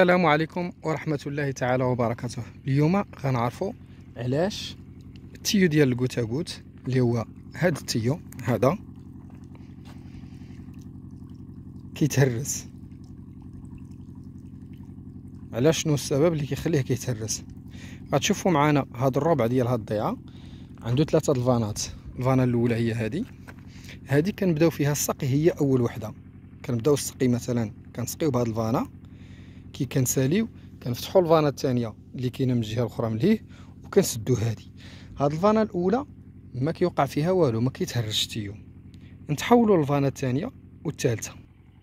السلام عليكم ورحمه الله تعالى وبركاته اليوم غنعرفوا علاش التيو ديال الكوتاغوت اللي هو هاد التيو هذا كيتهرس علاش شنو السبب اللي كيخليه كيتهرس غتشوفوا معنا هاد الربع ديال هاد الضيعه عنده ثلاثه الفانات الفانة الاولى هي هادي هادي كنبداو فيها السقي هي اول وحده كنبداو السقي مثلا كنسقيو بهاد الفانة كي كنساليو كنفتحوا الفانا الثانيه اللي كاينه من الجهه الاخرى من ليه وكنسدو هذه هاد الفانا الاولى ما كيوقع فيها والو ما كيتهرش تيو نتحولو نتحولوا للفانا الثانيه والثالثه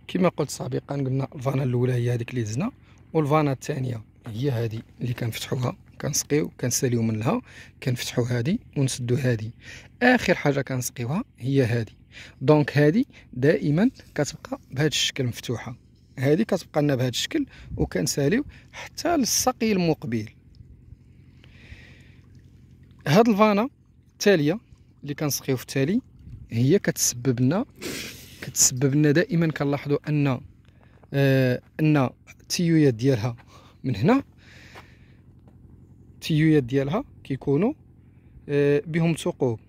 كما قلت سابقا قلنا الفانا الاولى هي هذيك اللي دزنا والفانا الثانيه هي هذه اللي كنفتحوها كنسقيو كنساليو من لها كنفتحو هادي ونسدو هادي اخر حاجه كنسقيوها هي هادي دونك هادي دائما كتبقى بهذا الشكل مفتوحه هذه كتبقى لنا بهذا الشكل وكنساليو حتى للسقي المقبل هاد الفانا التاليه اللي كنسقيو في التالي هي كتسبب لنا كتسبب لنا دائما كنلاحظوا ان آه ان التيويات ديالها من هنا التيويات ديالها كيكونوا آه بهم ثقوب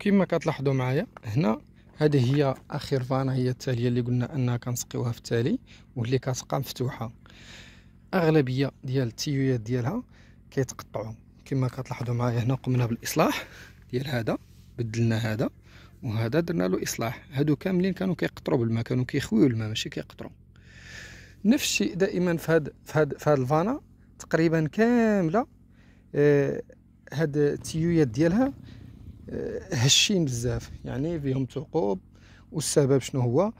كما كتلاحظوا معايا هنا هذه هي اخر فانا هي التاليه اللي قلنا انها كنسقيوها في التالي واللي كتبقى مفتوحه اغلبيه ديال التيويات ديالها كيتقطعوا كما كتلاحظوا معايا هنا قمنا بالاصلاح ديال هذا بدلنا هذا وهذا درنا له اصلاح هادو كاملين كانوا كيقطروا بالماء كانوا كيخويو الماء ماشي كيقطروا نفس الشيء دائما في هاد في هاد في هاد الفانا تقريبا كامله آه، هاد التيويات ديالها هشين بزاف يعني فيهم ثقوب والسبب شنو هو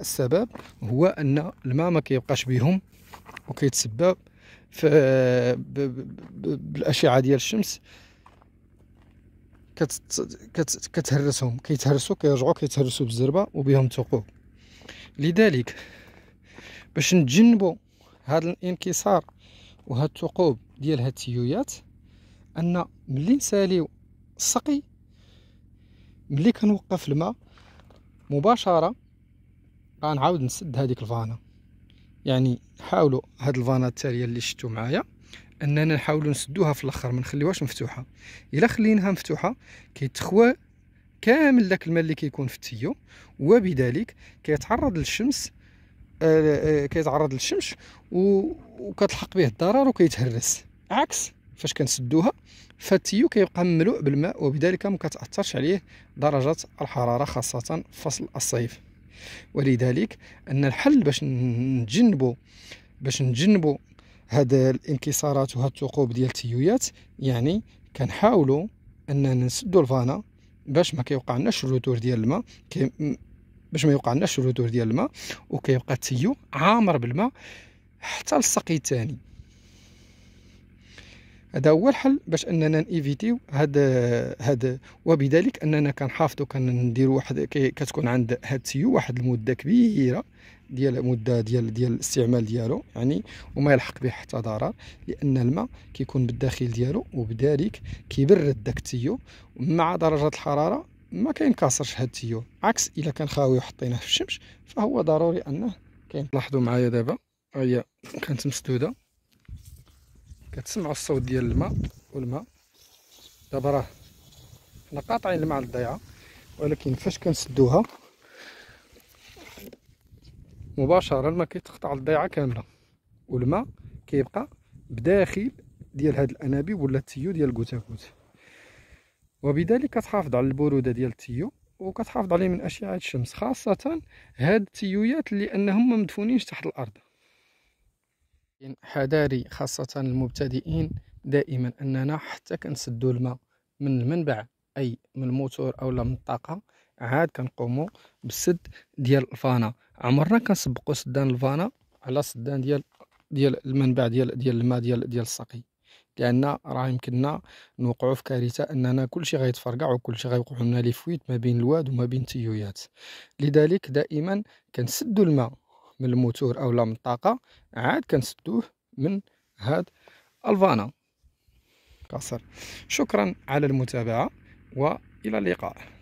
السبب هو ان الماء ما كيبقاش بهم وكيتسبب بالاشعه ديال الشمس كتهرسهم كيتهرسوا كيرجعوا كيتهرسوا بالزربه وبهم ثقوب لذلك باش نتجنبوا هذا الانكسار وهاد الثقوب ديال هاد التيويات ان ملي نساليو السقي ملي كنوقف الماء مباشره غنعاود نسد هذيك الفانا يعني حاولوا هاد الفانا التاليه اللي شفتو معايا اننا نحاولوا نسدوها في الاخر ما نخليوهاش مفتوحه الا خليناها مفتوحه كيتخوى كامل داك الماء اللي كيكون في التيو وبذلك كيتعرض للشمس آه، آه، كيتعرض للشمس وكتلحق به الضرر وكيتهرس عكس فاش كنسدوها فالتيو كيبقى مملوء بالماء وبذلك ما كتاثرش عليه درجه الحراره خاصه فصل الصيف ولذلك ان الحل باش نتجنبوا باش نتجنبوا هاد الانكسارات وهاد الثقوب ديال التيويات يعني كنحاولوا اننا نسدوا الفانا باش ما كيوقع لناش الرطور ديال الماء باش ما يوقع لناش الرطور ديال الماء وكيبقى التيو عامر بالماء حتى للسقي الثاني هذا هو الحل باش اننا نيفيتيو هاد هاد وبذلك اننا كنحافظوا كنديروا واحد كتكون عند هاد السيو واحد المده كبيره ديال المده ديال ديال الاستعمال ديالو يعني وما يلحق به حتى ضرر لان الماء كيكون بالداخل ديالو وبذلك كيبرد داك التيو مع درجه الحراره ما كينكسرش هاد التيو عكس الا كان خاوي وحطيناه في الشمس فهو ضروري انه كاين لاحظوا معايا دابا هي كانت مسدوده كتسمعوا الصوت ديال الماء والماء دابا راه حنا قاطعين الماء على الضيعه ولكن فاش كنسدوها مباشره الماء كيتقطع الضيعه كامله والماء كيبقى بداخل ديال هاد الانابيب ولا التيو ديال الكوتاكوت وبذلك كتحافظ على البروده ديال التيو وكتحافظ عليه من اشعه الشمس خاصه هاد التيويات اللي انهم مدفونينش تحت الارض لكن حذاري خاصة المبتدئين دائما أننا حتى كنسدو الماء من المنبع أي من الموتور أو من الطاقة عاد كنقومو بالسد ديال الفانا عمرنا كنسبقو سدان الفانا على سدان ديال ديال المنبع ديال ديال الماء ديال ديال السقي لان راه يمكننا نوقعوا في كارثه اننا كلشي غيتفرقع وكلشي غيوقع لنا لي فويت ما بين الواد وما بين التيويات لذلك دائما كنسدوا الماء من الموتور او لا من الطاقه عاد كنسدوه من هاد الفانا كسر شكرا على المتابعه والى اللقاء